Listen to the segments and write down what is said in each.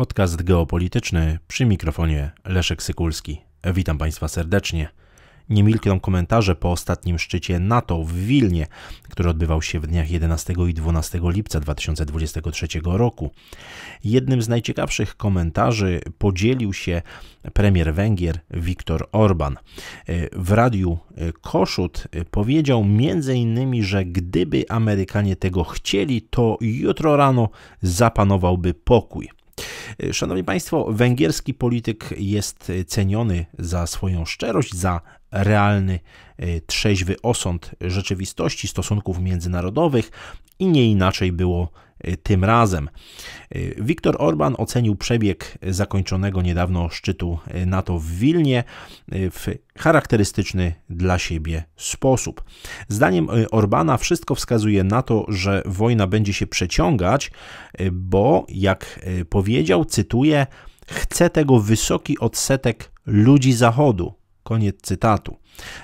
Podcast geopolityczny przy mikrofonie Leszek Sykulski. Witam Państwa serdecznie. Nie milkną komentarze po ostatnim szczycie NATO w Wilnie, który odbywał się w dniach 11 i 12 lipca 2023 roku. Jednym z najciekawszych komentarzy podzielił się premier Węgier Viktor Orban. W radiu Koszut powiedział m.in., że gdyby Amerykanie tego chcieli, to jutro rano zapanowałby pokój. Szanowni Państwo, węgierski polityk jest ceniony za swoją szczerość, za realny, y, trzeźwy osąd rzeczywistości, stosunków międzynarodowych i nie inaczej było y, tym razem. Y, Viktor Orban ocenił przebieg zakończonego niedawno szczytu NATO w Wilnie w charakterystyczny dla siebie sposób. Zdaniem Orbana wszystko wskazuje na to, że wojna będzie się przeciągać, bo jak powiedział, cytuję, chce tego wysoki odsetek ludzi Zachodu, Koniec cytatu.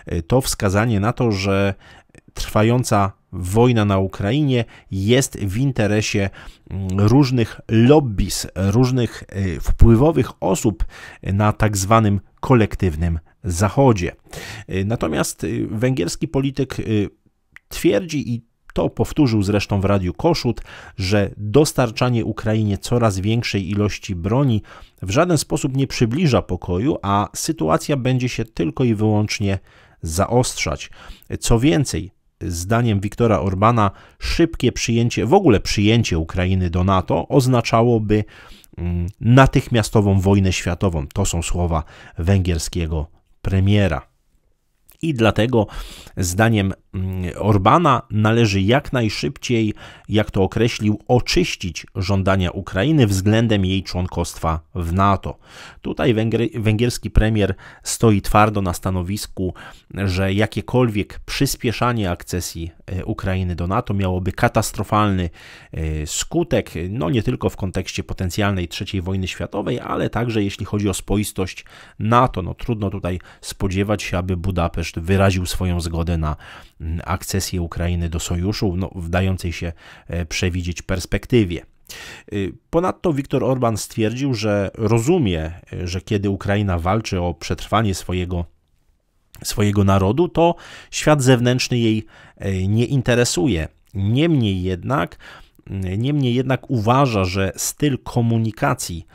E, to wskazanie na to, że trwająca wojna na Ukrainie jest w interesie mm, różnych lobbies, różnych e, wpływowych osób na tak zwanym kolektywnym Zachodzie. E, natomiast węgierski polityk twierdzi i to powtórzył zresztą w Radiu Koszut, że dostarczanie Ukrainie coraz większej ilości broni w żaden sposób nie przybliża pokoju, a sytuacja będzie się tylko i wyłącznie zaostrzać. Co więcej, zdaniem Wiktora Orbana, szybkie przyjęcie, w ogóle przyjęcie Ukrainy do NATO oznaczałoby mm, natychmiastową wojnę światową. To są słowa węgierskiego premiera. I dlatego, zdaniem mm, Orbana, należy jak najszybciej, jak to określił, oczyścić żądania Ukrainy względem jej członkostwa w NATO. Tutaj węgry, węgierski premier stoi twardo na stanowisku, że jakiekolwiek przyspieszanie akcesji e, Ukrainy do NATO miałoby katastrofalny e, skutek, no nie tylko w kontekście potencjalnej III wojny światowej, ale także jeśli chodzi o spoistość NATO. No trudno tutaj spodziewać się, aby Budapeszt też wyraził swoją zgodę na mm, akcesję Ukrainy do sojuszu, no, w dającej się e, przewidzieć perspektywie. Y, ponadto Viktor Orban stwierdził, że rozumie, e, że kiedy Ukraina walczy o przetrwanie swojego swojego narodu, to świat zewnętrzny jej e, nie interesuje. Niemniej jednak, mm, niemniej jednak uważa, że styl komunikacji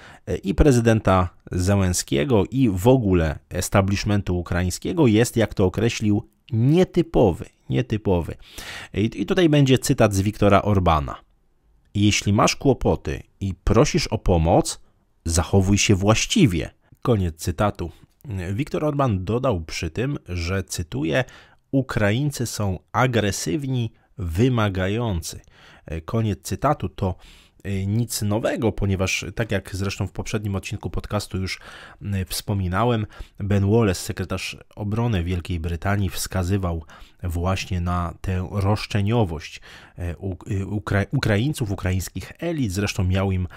i prezydenta Zełenskiego i w ogóle establishmentu ukraińskiego jest, jak to określił, nietypowy. Nietypowy. I, i tutaj będzie cytat z Wiktora Orbana. Jeśli masz kłopoty i prosisz o pomoc, zachowuj się właściwie. Koniec cytatu. Wiktor Orban dodał przy tym, że cytuję: Ukraińcy są agresywni, wymagający. Koniec cytatu to Y, nic nowego, ponieważ tak jak zresztą w poprzednim odcinku podcastu już y, wspominałem, Ben Wallace, sekretarz obrony Wielkiej Brytanii, wskazywał właśnie na tę roszczeniowość y, Ukra Ukraińców, ukraińskich elit. Zresztą miał im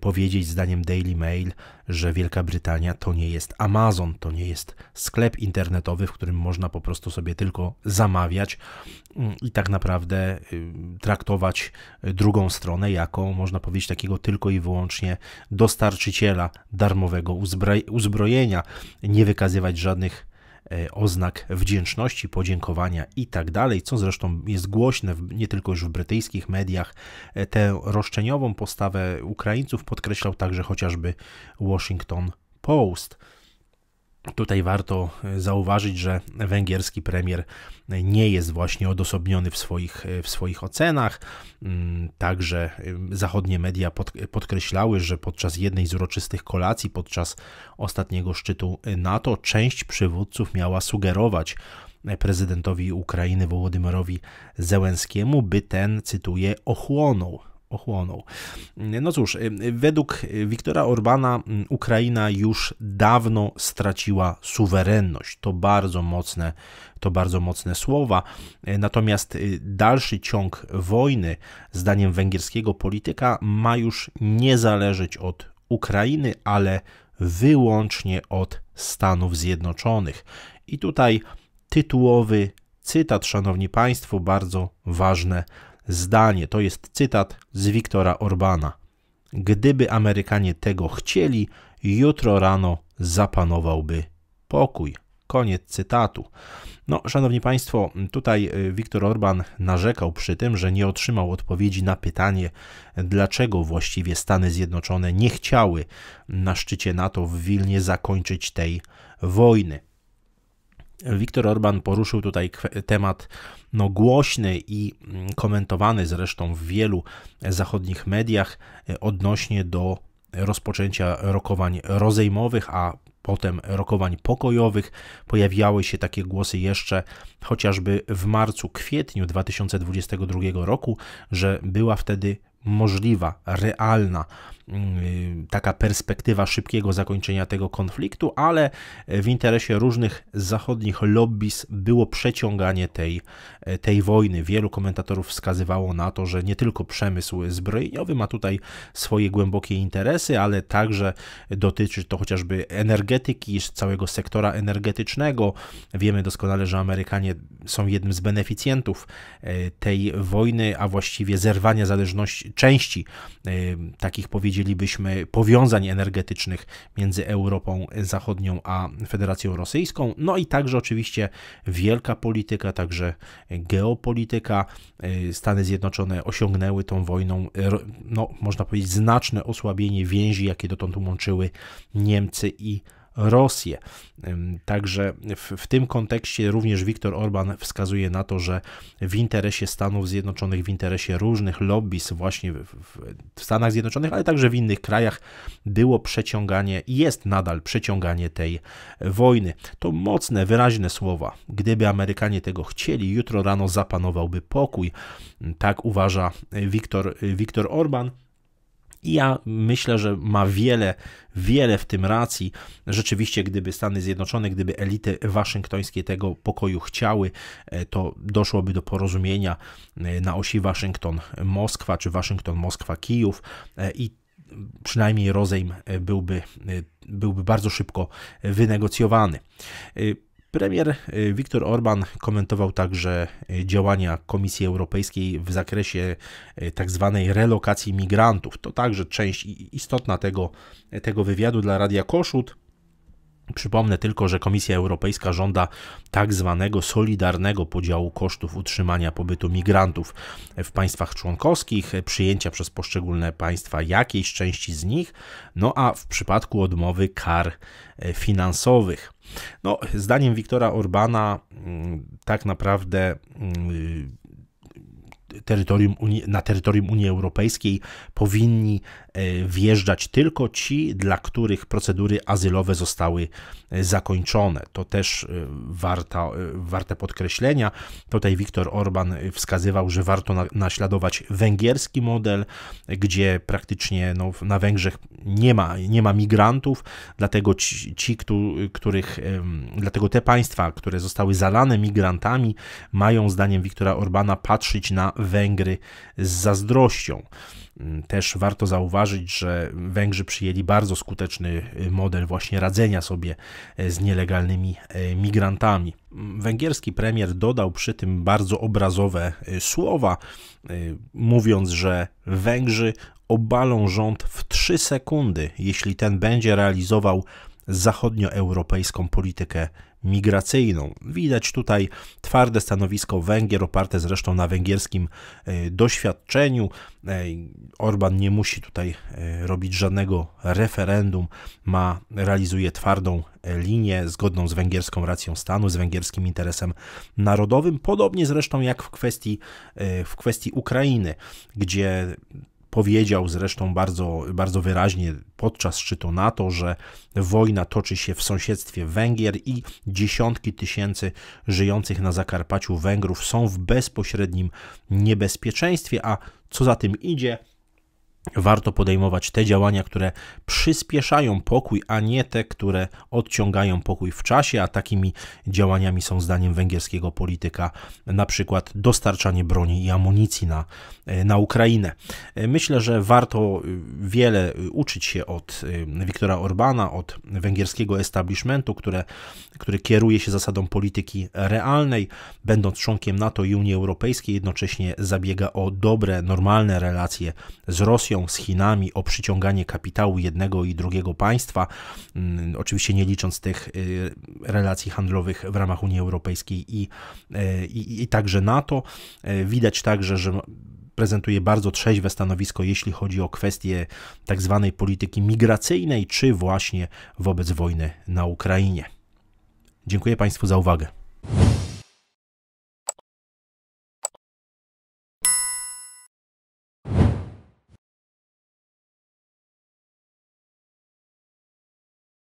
powiedzieć, zdaniem Daily Mail, że Wielka Brytania to nie jest Amazon, to nie jest sklep internetowy, w którym można po prostu sobie tylko zamawiać mm, i tak naprawdę traktować drugą stronę jako można powiedzieć, takiego tylko i wyłącznie dostarczyciela darmowego uzbrojenia, nie wykazywać żadnych e, oznak wdzięczności, podziękowania i tak dalej, co zresztą jest głośne nie tylko już w brytyjskich mediach. E, tę roszczeniową postawę Ukraińców podkreślał także chociażby Washington Post. Tutaj warto e, zauważyć, że węgierski premier nie jest właśnie odosobniony w swoich, e, w swoich ocenach. Mm, także e, zachodnie media pod, podkreślały, że podczas jednej z uroczystych kolacji, podczas ostatniego szczytu NATO, część przywódców miała sugerować prezydentowi Ukrainy Wołodymyrowi Zełenskiemu, by ten, cytuję, ochłonął ochłonął. No cóż, y, według Wiktora Orbana y, Ukraina już dawno straciła suwerenność. To bardzo mocne, to bardzo mocne słowa. Y, natomiast dalszy ciąg wojny, zdaniem węgierskiego polityka, ma już nie zależeć od Ukrainy, ale wyłącznie od Stanów Zjednoczonych. I tutaj tytułowy cytat, szanowni państwo, bardzo ważne zdanie. To jest cytat z Wiktora Orbana. Gdyby Amerykanie tego chcieli, jutro rano zapanowałby pokój. Koniec cytatu. No, szanowni państwo, tutaj Viktor y, Orban narzekał przy tym, że nie otrzymał odpowiedzi na pytanie, dlaczego właściwie Stany Zjednoczone nie chciały na szczycie NATO w Wilnie zakończyć tej wojny. Viktor Orban poruszył tutaj temat no, głośny i mm, komentowany zresztą w wielu zachodnich mediach e, odnośnie do rozpoczęcia rokowań rozejmowych, a potem rokowań pokojowych. Pojawiały się takie głosy jeszcze chociażby w marcu, kwietniu 2022 roku, że była wtedy możliwa, realna Y, taka perspektywa szybkiego zakończenia tego konfliktu, ale w interesie różnych zachodnich lobbies było przeciąganie tej, y, tej wojny. Wielu komentatorów wskazywało na to, że nie tylko przemysł zbrojeniowy ma tutaj swoje głębokie interesy, ale także dotyczy to chociażby energetyki, całego sektora energetycznego. Wiemy doskonale, że Amerykanie są jednym z beneficjentów y, tej wojny, a właściwie zerwania zależności części takich powiedzi dowiedzielibyśmy powiązań energetycznych między Europą Zachodnią a Federacją Rosyjską. No i także oczywiście wielka polityka, także geopolityka. Y, Stany Zjednoczone osiągnęły tą wojną, no, można powiedzieć, znaczne osłabienie więzi, jakie dotąd łączyły Niemcy i Rosję. Rosję. Także w, w tym kontekście również Viktor Orban wskazuje na to, że w interesie Stanów Zjednoczonych, w interesie różnych lobbies właśnie w, w, w Stanach Zjednoczonych, ale także w innych krajach było przeciąganie i jest nadal przeciąganie tej wojny. To mocne, wyraźne słowa. Gdyby Amerykanie tego chcieli, jutro rano zapanowałby pokój. Tak uważa Viktor, Viktor Orban. I ja myślę, że ma wiele, wiele w tym racji. Rzeczywiście, gdyby Stany Zjednoczone, gdyby elity waszyngtońskie tego pokoju chciały, e, to doszłoby do porozumienia e, na osi Waszyngton-Moskwa czy Waszyngton-Moskwa-Kijów e, i przynajmniej rozejm byłby, byłby bardzo szybko wynegocjowany. Premier y, Viktor Orban komentował także y, działania Komisji Europejskiej w zakresie y, tzw. Tak relokacji migrantów. To także część istotna tego, tego wywiadu dla Radia Koszut. Przypomnę tylko, że Komisja Europejska żąda tak zwanego solidarnego podziału kosztów utrzymania pobytu migrantów w państwach członkowskich, przyjęcia przez poszczególne państwa jakiejś części z nich, no a w przypadku odmowy kar e, finansowych. No, zdaniem Wiktora Orbana mm, tak naprawdę mm, terytorium Unii, na terytorium Unii Europejskiej powinni e, wjeżdżać tylko ci, dla których procedury azylowe zostały e, zakończone. To też e, warta, warte podkreślenia. Tutaj Viktor Orban wskazywał, że warto naśladować węgierski model, gdzie praktycznie no, na Węgrzech nie ma, nie ma migrantów, dlatego ci, ci których, dlatego te państwa, które zostały zalane migrantami, mają zdaniem Viktora Orbana patrzeć na Węgrzech Węgry z zazdrością. Mm, też warto zauważyć, że Węgrzy przyjęli bardzo skuteczny y, model właśnie radzenia sobie y, z nielegalnymi y, migrantami. Mm, węgierski premier dodał przy tym bardzo obrazowe słowa, mówiąc, że Węgrzy obalą rząd w 3 sekundy, jeśli ten będzie realizował zachodnioeuropejską politykę migracyjną. Widać tutaj twarde stanowisko Węgier, oparte zresztą na węgierskim e, doświadczeniu. E, Orban nie musi tutaj e, robić żadnego referendum, ma, realizuje twardą linię zgodną z węgierską racją stanu, z węgierskim interesem narodowym, podobnie zresztą jak w kwestii, w kwestii Ukrainy, gdzie Powiedział zresztą bardzo, bardzo wyraźnie podczas szczytu NATO, że wojna toczy się w sąsiedztwie Węgier i dziesiątki tysięcy żyjących na Zakarpaciu Węgrów są w bezpośrednim niebezpieczeństwie, a co za tym idzie, warto podejmować te działania, które przyspieszają pokój, a nie te, które odciągają pokój w czasie, a takimi działaniami są zdaniem węgierskiego polityka na przykład dostarczanie broni i amunicji na, e, na Ukrainę. E, myślę, że warto e, wiele uczyć się od Viktora Orbana, od węgierskiego establishmentu, które, który kieruje się zasadą polityki realnej, będąc członkiem NATO i Unii Europejskiej, jednocześnie zabiega o dobre, normalne relacje z Rosją, z Chinami o przyciąganie kapitału jednego i drugiego państwa, mm, oczywiście nie licząc tych y, relacji handlowych w ramach Unii Europejskiej i, y, i, i także NATO. Y, widać także, że prezentuje bardzo trzeźwe stanowisko, jeśli chodzi o kwestie tak zwanej polityki migracyjnej, czy właśnie wobec wojny na Ukrainie. Dziękuję Państwu za uwagę.